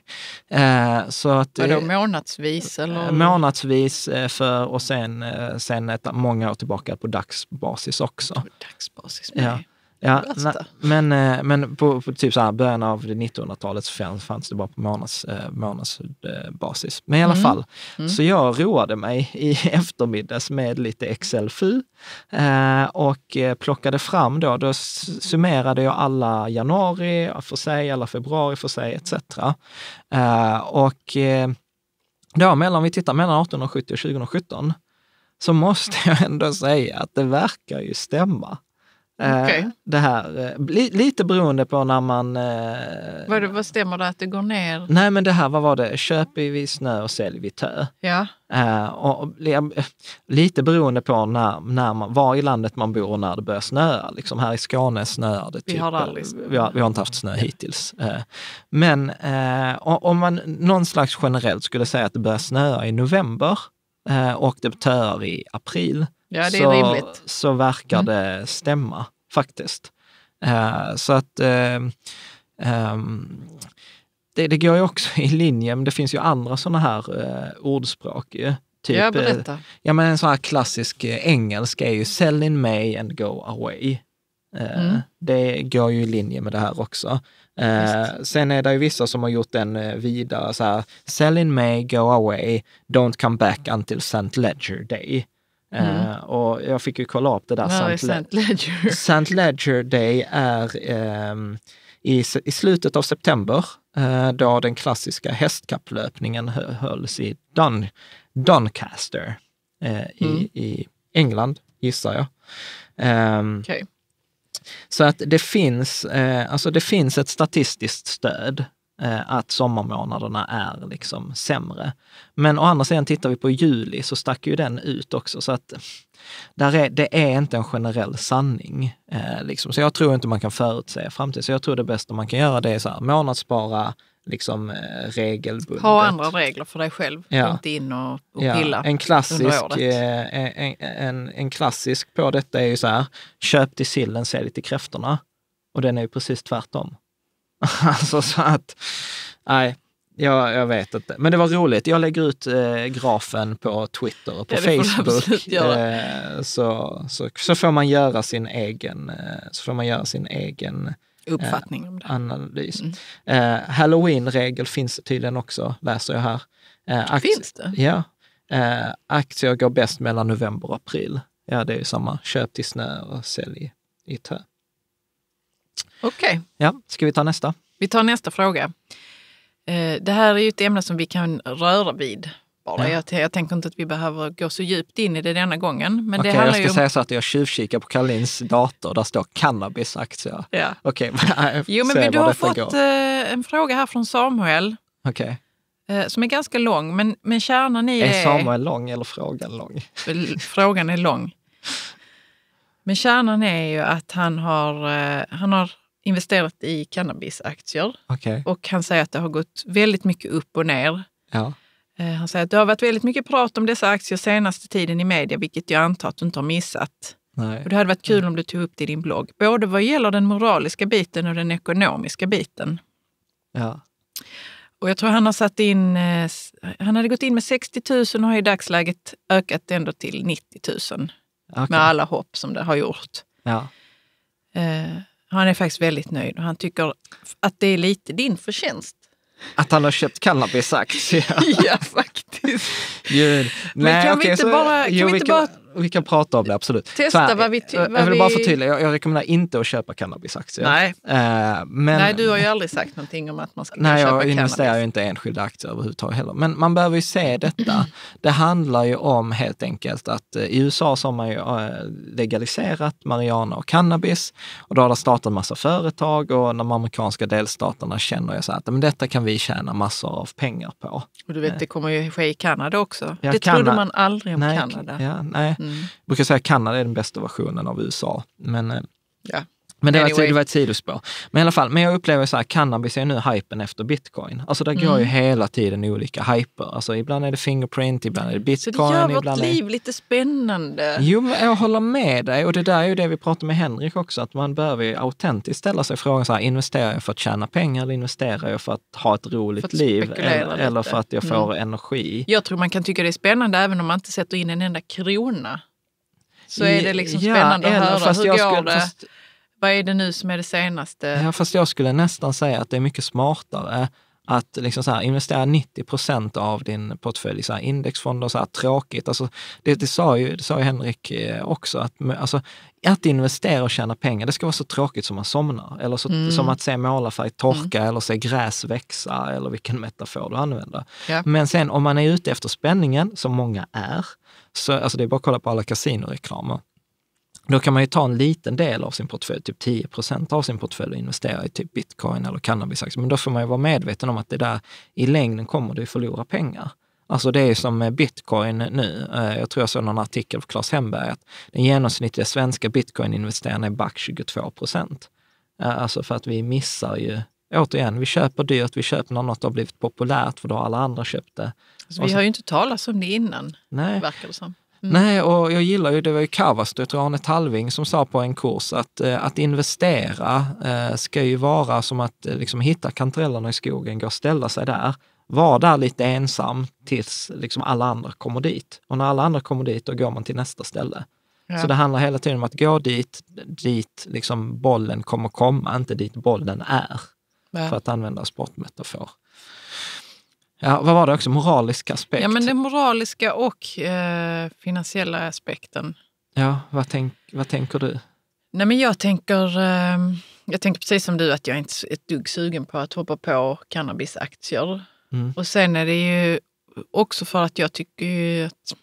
Speaker 1: Eh, så att, Vadå månadsvis? Eller? Eh, månadsvis eh, för, och sen, eh, sen ett, många år tillbaka på dagsbasis också. På dagsbasis, ja. Ja, na, men, eh, men på, på, typ så här, början av 1900-talet så fanns det bara på månads, eh, månadsbasis. Men i alla mm. fall, mm. så jag roade mig i eftermiddags med lite Excel-FU eh, och eh, plockade fram då, då summerade jag alla januari för sig, alla februari för sig etc. Eh, och då mellan, vi tittar mellan 1870 och 2017, så måste jag ändå säga att det verkar ju stämma. Eh, okay. Det här, eh, lite beroende på när man... Eh,
Speaker 2: vad, vad stämmer det att det går ner?
Speaker 1: Nej, men det här, vad var det? Köper vi snö och säljer vi tö. Ja. Och, lite beroende på när, när man, var i landet man bor och när det börjar snöa. Liksom här i Skåne snöar det. Typ, vi, har aldrig vi, har, vi har inte haft snö hittills. Men om man någon slags generellt skulle säga att det börjar snöa i november och det töar i april, ja, det är så, rimligt. så verkar mm. det stämma faktiskt. Eh, så att eh, ehm, det, det går ju också i linje, men det finns ju andra sådana här eh, ordspråk. Ju. Typ, ja, berätta. Ja, men en sån här klassisk engelsk är ju sell in May and go away. Mm. Det går ju i linje med det här också. Just. Sen är det ju vissa som har gjort den vidare så här, sell in May, go away, don't come back until St. Ledger Day. Mm. Eh, och jag fick ju kolla upp det där. Vad St. St. Ledger? St. Ledger Day är um, i, i slutet av september uh, då den klassiska hästkapplöpningen hölls i Dun, Doncaster uh, mm. i, England, gissar jag. Um, ehm, okay. Så att det finns, alltså det finns ett statistiskt stöd Eh, att sommarmånaderna är liksom sämre. Men å andra sidan tittar vi på juli så stack ju den ut också. Så att där är, det är inte en generell sanning. Eh, liksom. Så jag tror inte man kan förutse framtiden. Så jag tror det bästa man kan göra det är så här, månadsspara liksom, eh, regelbundet.
Speaker 2: Ha andra regler för dig själv, ja. inte in och, och ja. pilla en klassisk, under
Speaker 1: eh, en, en, en, klassisk på detta är ju så här, köp till sillen, sälj till kräftorna. Och den är ju precis tvärtom. alltså så att, nej, jag, jag vet inte. Men det var roligt. Jag lägger ut eh, grafen på Twitter och på ja, Facebook. Eh, så, så, så får man göra sin egen, eh, så får man göra sin egen eh, uppfattning om det. Analys. Mm. Eh, Halloween-regel finns tydligen också, läser jag här. finns det? Ja. aktier går bäst mellan november och april. Ja, det är ju samma. Köp till snö och sälj i tö. Okej. Okay. Ja, ska vi ta nästa?
Speaker 2: Vi tar nästa fråga. Eh, det här är ju ett ämne som vi kan röra vid. Bara. Ja. Jag, jag tänker inte att vi behöver gå så djupt in i det denna gången. Men okay, det jag ska ju... säga
Speaker 1: så att jag tjuvkikar på Karolins dator. Där står cannabisaktier. Ja. Okej, okay. Jo, men du har fått går.
Speaker 2: Eh, en fråga här från Samuel. Okay eh, som är ganska lång, men, men kärnan i är det... Är Samuel
Speaker 1: lång eller frågan lång?
Speaker 2: Frågan är lång. Men kärnan är ju att han har, eh, han har investerat i cannabisaktier. Okay. Och han säger att det har gått väldigt mycket upp och ner. Ja. Eh, han säger att det har varit väldigt mycket prat om dessa aktier senaste tiden i media, vilket jag antar att du inte har missat. Nej. Och det hade varit kul om du tog upp det i din blogg, både vad gäller den moraliska biten och den ekonomiska biten. Ja. Och jag tror han har satt in, eh, han hade gått in med 60 000 och har i dagsläget ökat ändå till 90 000 okay. med alla hopp som det har gjort. Ja. Eh, han är faktiskt väldigt nöjd och han tycker att det är lite din förtjänst.
Speaker 1: Att han har köpt cannabisaktier? ja, faktiskt. Men Nej, kan, okay, vi inte, så, bara, kan jo, vi inte kan... bara vi kan prata om det, absolut. Testa här, vad vi... Vad jag vill bara förtydliga, jag, jag rekommenderar inte att köpa cannabisaktier. Nej. Eh, men, nej, du har ju
Speaker 2: aldrig sagt någonting om att man ska nej, köpa cannabis. Nej, jag
Speaker 1: investerar ju inte i enskilda aktier överhuvudtaget heller. Men man behöver ju se detta. Det handlar ju om helt enkelt att eh, i USA så har man ju eh, legaliserat marijuana och cannabis och då har det startat en massa företag och de amerikanska delstaterna känner ju så att men detta kan vi tjäna massor av pengar på.
Speaker 2: Och du vet, det kommer ju ske i Kanada också. Ja, det Kanada. trodde man aldrig om nej, Kanada. Ja, nej. Mm.
Speaker 1: Jag brukar säga att Kanada är den bästa versionen av USA, men eh, ja. Men det, anyway. var, ett, det var ett sidospår. Men i alla fall, men jag upplever så här, cannabis är nu hypen efter bitcoin. Alltså där går ju mm. hela tiden olika hyper. Alltså ibland är det Fingerprint, ibland är det bitcoin. Så det gör vårt liv är...
Speaker 2: lite spännande. Jo,
Speaker 1: men jag håller med dig. Och det där är ju det vi pratade med Henrik också, att man behöver ju autentiskt ställa sig frågan så här, investerar jag för att tjäna pengar eller investerar jag för att ha ett roligt liv? Eller, eller, för att jag får mm. energi?
Speaker 2: Jag tror man kan tycka det är spännande även om man inte sätter in en enda krona så är det liksom spännande ja, att höra. Hur går skulle, det? Fast, vad är det nu som är det senaste? Ja,
Speaker 1: fast jag skulle nästan säga att det är mycket smartare att liksom så här, investera 90 procent av din portfölj i indexfonder, så här, tråkigt. Alltså, det, det, sa ju, det sa ju Henrik eh, också, att, alltså, att investera och tjäna pengar, det ska vara så tråkigt som man somnar. Eller så, mm. som att se målarfärg torka mm. eller se gräs växa eller vilken metafor du använder. Ja. Men sen om man är ute efter spänningen, som många är, så alltså, det är bara att kolla på alla kasinoreklamer. Då kan man ju ta en liten del av sin portfölj, typ 10 procent av sin portfölj och investera i typ bitcoin eller cannabisaktier. Men då får man ju vara medveten om att det där i längden kommer du förlora pengar. Alltså det är ju som med bitcoin nu. Eh, jag tror jag såg någon artikel av Claes Hemberg att den genomsnittliga svenska bitcoin-investeraren är back 22 procent. Eh, alltså för att vi missar ju återigen, vi köper dyrt, vi köper när något har blivit populärt för då har alla andra köpt det. Så alltså, vi har ju
Speaker 2: inte talat om det innan, Nej. verkar det som.
Speaker 1: Mm. Nej, och jag gillar ju, det var ju Kavast jag tror Arne Talving, som sa på en kurs att, eh, att investera eh, ska ju vara som att eh, liksom, hitta kantarellerna i skogen, gå och ställa sig där, vara där lite ensam tills liksom, alla andra kommer dit. Och när alla andra kommer dit, då går man till nästa ställe. Ja. Så det handlar hela tiden om att gå dit, dit liksom bollen kommer komma, inte dit bollen är. Ja. För att använda sportmetafor. Ja, vad var det också? Moralisk aspekt? Ja, men
Speaker 2: den moraliska och eh, finansiella aspekten.
Speaker 1: Ja, vad, tänk, vad tänker du?
Speaker 2: Nej, men jag tänker... Eh, jag tänker precis som du att jag är inte är ett dugg sugen på att hoppa på cannabisaktier. Mm. Och sen är det ju också för att jag tycker ju att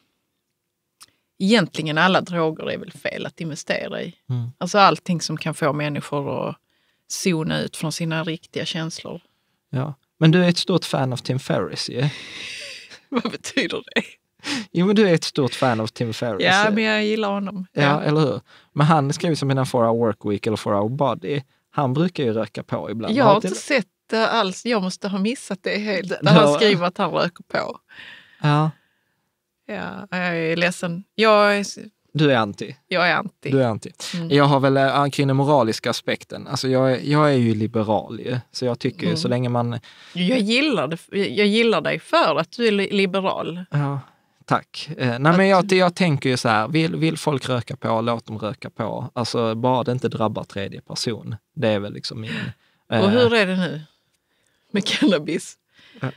Speaker 2: egentligen alla droger är väl fel att investera i. Mm. Alltså allting som kan få människor att zona ut från sina riktiga känslor.
Speaker 1: Ja. Men du är ett stort fan av Tim Ferris ju.
Speaker 2: Yeah? Vad betyder det?
Speaker 1: Jo, men du är ett stort fan av Tim Ferris. Ja, men
Speaker 2: jag gillar honom. Ja, yeah. eller
Speaker 1: hur? Men han skriver ju som mina For our Work Week eller For our Body. Han brukar ju röka på ibland. Jag har inte sett
Speaker 2: det alls. Jag måste ha missat det helt. När han skriver att han röker på. Ja. Ja, jag är ledsen. Jag du är anti? Jag är anti. Du är anti.
Speaker 1: Mm. Jag har väl eh, kring den moraliska aspekten. Alltså jag, jag är ju liberal ju, så jag tycker mm. ju så länge man...
Speaker 2: Jag gillar, det, jag gillar dig för att du är liberal.
Speaker 1: Ja, tack. Eh, nej att... men jag, jag tänker ju så här, vill, vill folk röka på, låt dem röka på. Alltså bara det inte drabbar tredje person. Det är väl liksom min... Eh... Och hur
Speaker 2: är det nu med cannabis? Ja.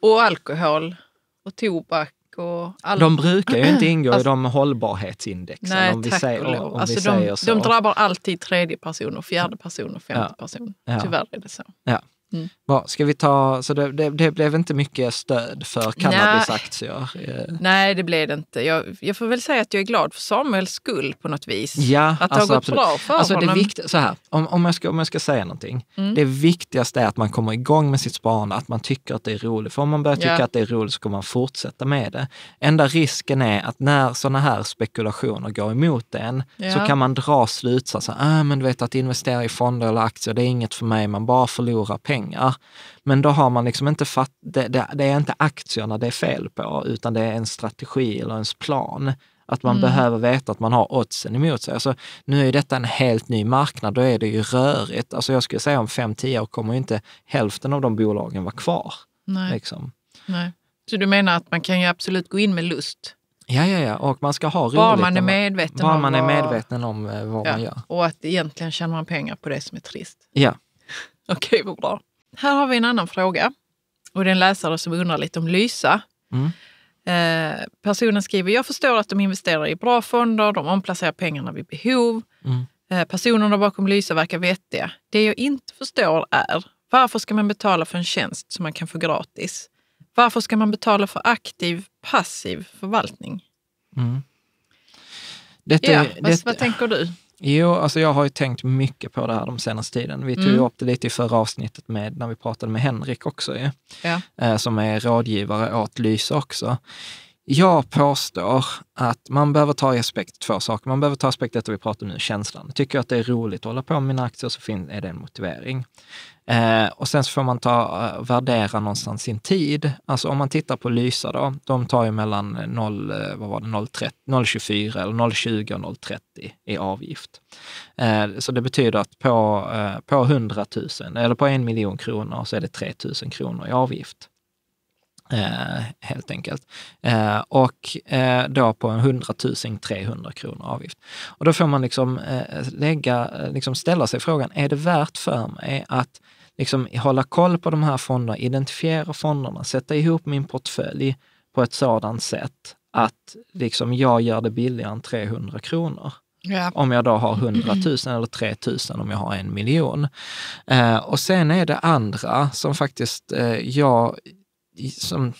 Speaker 2: Och alkohol och tobak och... All... De brukar ju inte ingå alltså,
Speaker 1: i de hållbarhetsindexen. Nej, om vi tack säger, och lov. alltså de, så. de
Speaker 2: drabbar alltid tredje person och fjärde person och femte ja. person. Tyvärr är det så. Ja.
Speaker 1: Mm. ska vi ta, så det, det, det, blev inte mycket stöd för cannabisaktier? Nej, eh.
Speaker 2: Nej det blev det inte. Jag, jag, får väl säga att jag är glad för Samuels skull på något vis. Ja, att det alltså, har gått absolut. bra för alltså, honom. Det vikt, så
Speaker 1: här, om, om, jag ska, om jag ska säga någonting. Mm. Det viktigaste är att man kommer igång med sitt sparande, att man tycker att det är roligt. För om man börjar tycka ja. att det är roligt så kommer man fortsätta med det. Enda risken är att när sådana här spekulationer går emot en ja. så kan man dra slutsatser. ah, men du vet att investera i fonder eller aktier, det är inget för mig, man bara förlorar pengar pengar. Men då har man liksom inte fatt, det, det, det är inte aktierna det är fel på, utan det är en strategi eller ens plan. Att man mm. behöver veta att man har oddsen emot sig. Alltså, nu är ju detta en helt ny marknad, då är det ju rörigt. Alltså, jag skulle säga om 5-10 år kommer ju inte hälften av de bolagen vara kvar. Nej. Liksom.
Speaker 2: Nej. Så du menar att man kan ju absolut gå in med lust?
Speaker 1: Ja, ja, ja. Och man ska ha roligt. Bara man är medveten, man, om, man är medveten om eh, vad ja. man gör.
Speaker 2: Och att egentligen tjänar man pengar på det som är trist. Ja. Okej, vad bra. Här har vi en annan fråga. Och det är en läsare som undrar lite om Lysa. Mm. Eh, personen skriver, jag förstår att de investerar i bra fonder, de omplacerar pengarna vid behov. Mm. Eh, personerna bakom Lysa verkar vettiga. Det jag inte förstår är, varför ska man betala för en tjänst som man kan få gratis? Varför ska man betala för aktiv, passiv förvaltning?
Speaker 1: Mm. Detta, ja, vad, detta, vad tänker du? Jo, alltså jag har ju tänkt mycket på det här de senaste tiden. Vi tog mm. upp det lite i förra avsnittet med, när vi pratade med Henrik också, ju, ja. Eh, som är rådgivare åt Lysa också. Jag påstår att man behöver ta i aspekt två saker. Man behöver ta i aspekt detta vi pratar om nu, känslan. Tycker jag att det är roligt att hålla på med mina aktier så är det en motivering. Eh, och sen så får man ta, eh, värdera någonstans sin tid. Alltså om man tittar på Lysa då, de tar ju mellan 0, eh, vad var det, 0,24 eller 0,20 och 0,30 i avgift. Eh, så det betyder att på, eh, på 100 000 eller på en miljon kronor så är det 3 000 kronor i avgift. Eh, helt enkelt. Eh, och eh, då på 100 300 kronor avgift. Och då får man liksom, eh, lägga, eh, liksom ställa sig frågan, är det värt för mig att liksom hålla koll på de här fonderna, identifiera fonderna, sätta ihop min portfölj på ett sådant sätt att liksom jag gör det billigare än 300 kronor. Ja. Om jag då har 100 000 eller 3 000 om jag har en miljon. Eh, och sen är det andra som faktiskt eh, jag som,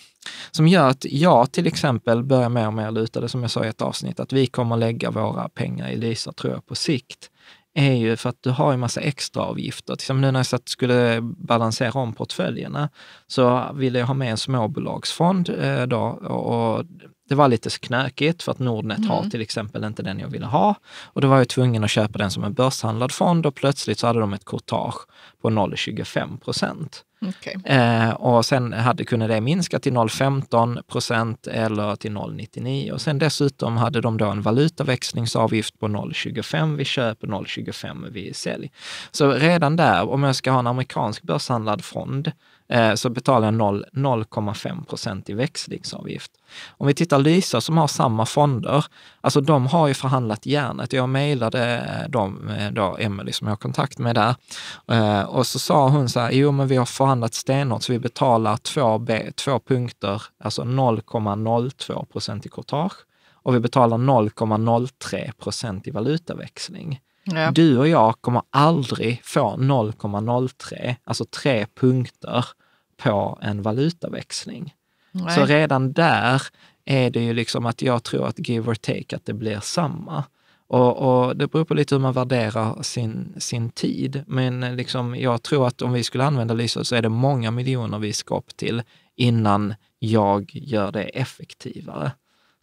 Speaker 1: som gör att jag till exempel börjar mer och mer luta det, som jag sa i ett avsnitt, att vi kommer lägga våra pengar i Lisa, tror jag, på sikt är ju för att du har en massa extra avgifter. Till exempel nu när jag satt skulle balansera om portföljerna så ville jag ha med en småbolagsfond eh, då och det var lite knökigt för att Nordnet mm. har till exempel inte den jag ville ha och då var jag tvungen att köpa den som en börshandlad fond och plötsligt så hade de ett courtage på 0,25 procent. Okay. Eh, och sen hade, kunde det minska till 0,15 procent eller till 0,99. Och sen dessutom hade de då en valutaväxlingsavgift på 0,25 vid köp och 0,25 vid sälj. Så redan där, om jag ska ha en amerikansk börshandlad fond, Eh, så betalar jag 0,5 procent i växlingsavgift. Om vi tittar Lysa som har samma fonder, alltså de har ju förhandlat järnet. Jag mejlade eh, dem, eh, då, som jag har kontakt med där, och så sa hon så här, jo men vi har förhandlat stenhårt så vi betalar två, B, två punkter, alltså 0,02 procent i courtage och vi betalar 0,03 procent i valutaväxling. Ja. Du och jag kommer aldrig få 0,03, alltså tre punkter på en valutaväxling. Nej. Så redan där är det ju liksom att jag tror att give or take, att det blir samma. Och, och, det beror på lite hur man värderar sin, sin tid. Men eh, liksom, jag tror att om vi skulle använda Lysa så är det många miljoner vi ska upp till innan jag gör det effektivare.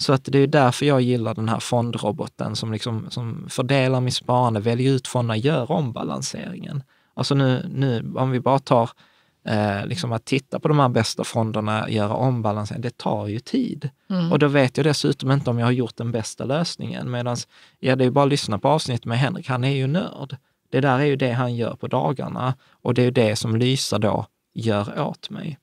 Speaker 1: Så att det är därför jag gillar den här fondroboten som, liksom, som fördelar mitt sparande, väljer ut fonderna, gör ombalanseringen. Alltså nu, nu om vi bara tar eh, liksom att titta på de här bästa fonderna, göra ombalansering, det tar ju tid. Mm. Och då vet jag dessutom inte om jag har gjort den bästa lösningen. Medan, ja det är bara att lyssna på avsnittet med Henrik, han är ju nörd. Det där är ju det han gör på dagarna och det är ju det som Lysa då gör åt mig.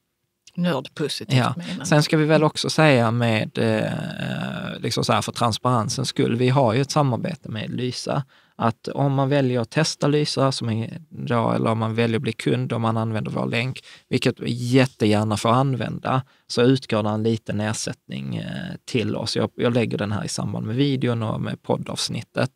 Speaker 2: Nördpositivt ja. menar Sen
Speaker 1: ska vi väl också säga med, eh, liksom så här för transparensens skull, vi har ju ett samarbete med Lysa att om man väljer att testa Lysa, som då, eller om man väljer att bli kund om man använder vår länk, vilket vi jättegärna får använda, så utgår det en liten ersättning eh, till oss. Jag, jag lägger den här i samband med videon och med poddavsnittet,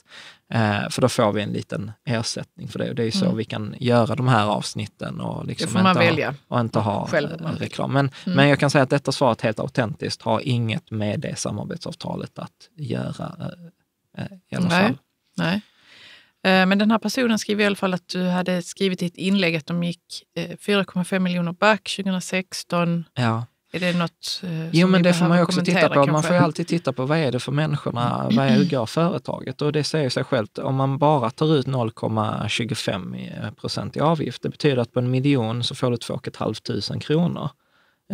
Speaker 1: eh, för då får vi en liten ersättning för det. Och det är ju så mm. vi kan göra de här avsnitten och, liksom inte, ha, och inte ha Själv eh, reklam. Men, mm. men jag kan säga att detta svaret helt autentiskt har inget med det samarbetsavtalet att göra eh, eh i alla Nej.
Speaker 2: Nej. Eh, men den här personen skriver i alla fall att du hade skrivit i ett inlägg att de gick 4,5 eh, miljoner back 2016. Ja. Är det något eh, Jo, men det får man ju också titta på. Kanske? Man får ju alltid
Speaker 1: titta på vad är det för människorna, vad är, gör företaget? Och det säger sig självt, om man bara tar ut 0,25 procent i avgift, det betyder att på en miljon så får du 2 500 kronor.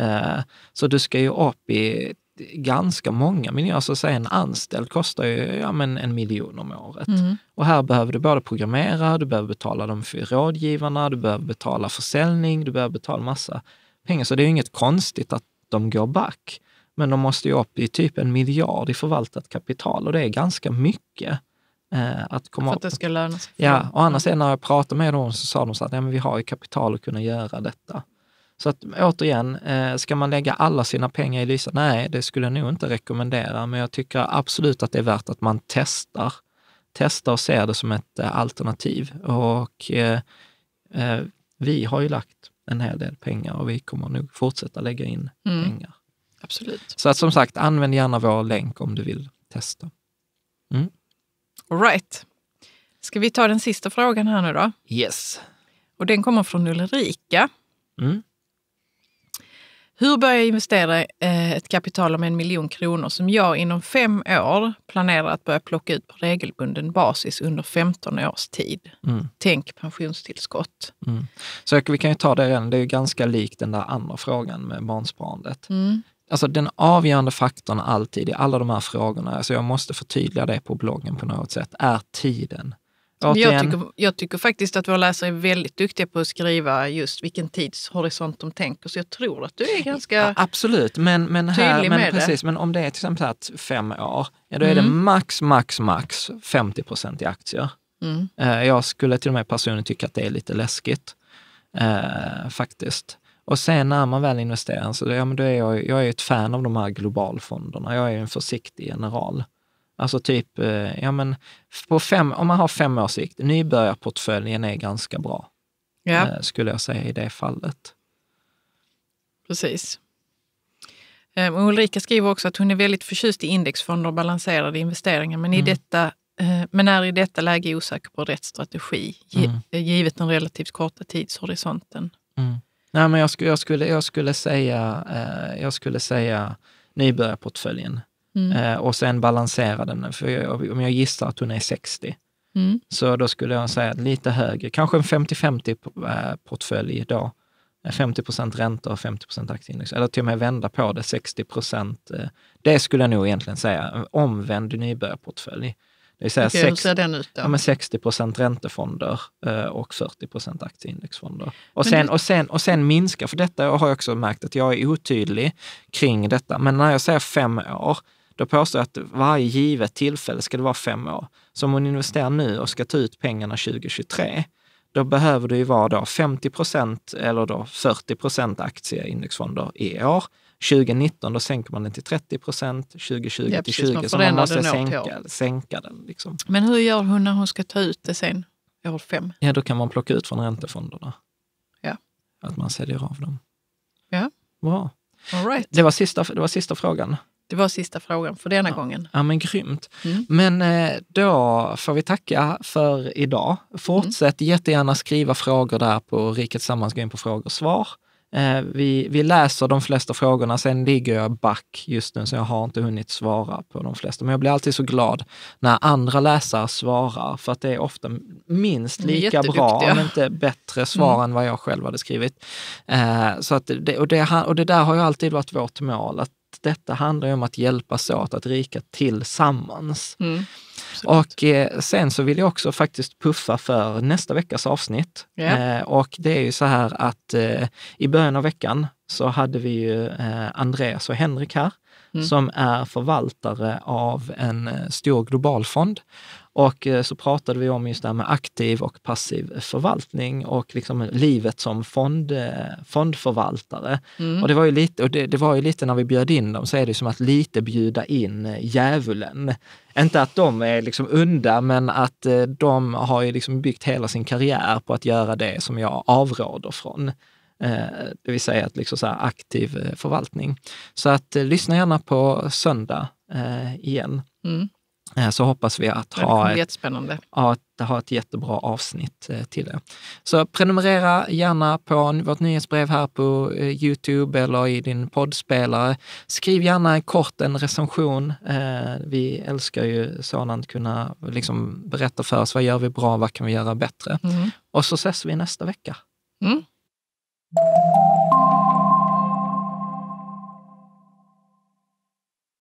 Speaker 1: Eh, så du ska ju upp i ganska många miljoner. Alltså säg en anställd kostar ju ja, men en miljon om året. Mm. Och här behöver du både programmera, du behöver betala de för rådgivarna, du behöver betala försäljning, du behöver betala massa pengar. Så det är ju inget konstigt att de går back. Men de måste ju upp i typ en miljard i förvaltat kapital och det är ganska mycket. Eh, att komma för att det ska löna sig. Ja, och annars när jag pratade med dem så sa de så att ja, men vi har ju kapital att kunna göra detta. Så att återigen, eh, ska man lägga alla sina pengar i Lysa? Nej, det skulle jag nog inte rekommendera, men jag tycker absolut att det är värt att man testar. Testar och ser det som ett eh, alternativ. Och eh, eh, vi har ju lagt en hel del pengar och vi kommer nog fortsätta lägga in mm. pengar. Absolut. Så att som sagt, använd gärna vår länk om du vill testa. Mm.
Speaker 2: All right. Ska vi ta den sista frågan här nu då? Yes. Och den kommer från Ulrika. Mm. Hur börjar jag investera eh, ett kapital om en miljon kronor som jag inom fem år planerar att börja plocka ut på regelbunden basis under 15 års tid? Mm.
Speaker 1: Tänk pensionstillskott. Mm. Så vi kan ju ta det redan, det är ju ganska likt den där andra frågan med barnsparandet. Mm. Alltså den avgörande faktorn alltid i alla de här frågorna, alltså jag måste förtydliga det på bloggen på något sätt, är tiden. Jag tycker,
Speaker 2: jag tycker faktiskt att våra läsare är väldigt duktiga på att skriva just vilken tidshorisont de tänker. Så jag tror att
Speaker 1: du är ganska ja, Absolut, men, men, här, men, precis, det. men om det är till exempel att fem år, ja, då är mm. det max, max, max 50 procent i aktier. Mm. Eh, jag skulle till och med personligen tycka att det är lite läskigt eh, faktiskt. Och sen när man väl investerar, så ja, men då är jag, jag är ett fan av de här globalfonderna. Jag är en försiktig general. Alltså typ, eh, ja men på fem, om man har fem års sikt, nybörjarportföljen är ganska bra, ja. Eh, skulle jag säga i det fallet.
Speaker 2: Precis. Eh, Ulrika skriver också att hon är väldigt förtjust i indexfonder och balanserade investeringar, men, i mm. detta, men är i detta läge osäker på rätt strategi, mm. givet den relativt korta tidshorisonten.
Speaker 1: Mm. Nej, men jag, skulle, jag skulle säga, jag skulle säga nybörjarportföljen Mm. Eh, och sen balansera den, för jag, om jag gissar att hon är 60, mm. så då skulle jag säga lite högre, kanske en 50-50 eh, portfölj eh, idag. 50 procent ränta och 50 procent aktieindex. Eller till och med vända på det, 60 procent. Det skulle jag nog egentligen säga, omvänd nybörjarportfölj. Det vill säga okay, 60, ja, 60 procent räntefonder och 40 procent aktieindexfonder. Och sen, du... och, sen, och sen minska, för detta har jag också märkt att jag är otydlig kring detta, men när jag säger fem år, då påstår jag att varje givet tillfälle ska det vara fem år. Så om hon investerar nu och ska ta ut pengarna 2023, då behöver det ju vara då 50 procent eller då 40 procent aktieindexfonder i år. 2019 då sänker man den till 30 procent, 2020 ja, till 20 så man måste sänka, sänka den. Liksom.
Speaker 2: Men hur gör hon när hon ska ta ut det sen, år fem?
Speaker 1: Ja, då kan man plocka ut från räntefonderna. Ja. Att man säljer av dem. Ja. Bra. All right. det, var sista, det var sista frågan.
Speaker 2: Det var sista frågan för denna ja. gången.
Speaker 1: Ja, men grymt. Mm. Men eh, då får vi tacka för idag. Fortsätt mm. jättegärna skriva frågor där på Riket Sammans, gå in på frågor och svar. Eh, vi, vi läser de flesta frågorna, sen ligger jag back just nu så jag har inte hunnit svara på de flesta. Men jag blir alltid så glad när andra läsare svarar för att det är ofta minst lika bra, om inte bättre svar mm. än vad jag själv hade skrivit. Eh, så att det, och, det, och det där har ju alltid varit vårt mål, att detta handlar ju om att hjälpas åt att rika tillsammans. Mm. Och eh, sen så vill jag också faktiskt puffa för nästa veckas avsnitt. Yeah. Eh, och det är ju så här att eh, i början av veckan så hade vi ju eh, Andreas och Henrik här. Mm. som är förvaltare av en eh, stor global fond. Och eh, så pratade vi om just det här med aktiv och passiv förvaltning och liksom livet som fond, eh, fondförvaltare. Mm. Och, det var, ju lite, och det, det, var ju lite när vi bjöd in dem, så är det som att lite bjuda in eh, djävulen. Inte att de är liksom onda, men att de har ju liksom byggt hela sin karriär på att göra det som jag avråder från. Det vill säga att liksom så aktiv förvaltning. Så att lyssna gärna på söndag igen. Mm. Eh, så hoppas vi att ha ett, att ha ett jättebra avsnitt eh, till det. Så prenumerera gärna på vårt nyhetsbrev här på eh, Youtube eller i din poddspelare. Skriv gärna kort en recension. Vi älskar ju sådant, kunna liksom berätta för oss vad gör vi bra, vad kan vi göra bättre? Mm. Och så ses vi nästa vecka.
Speaker 2: Mm.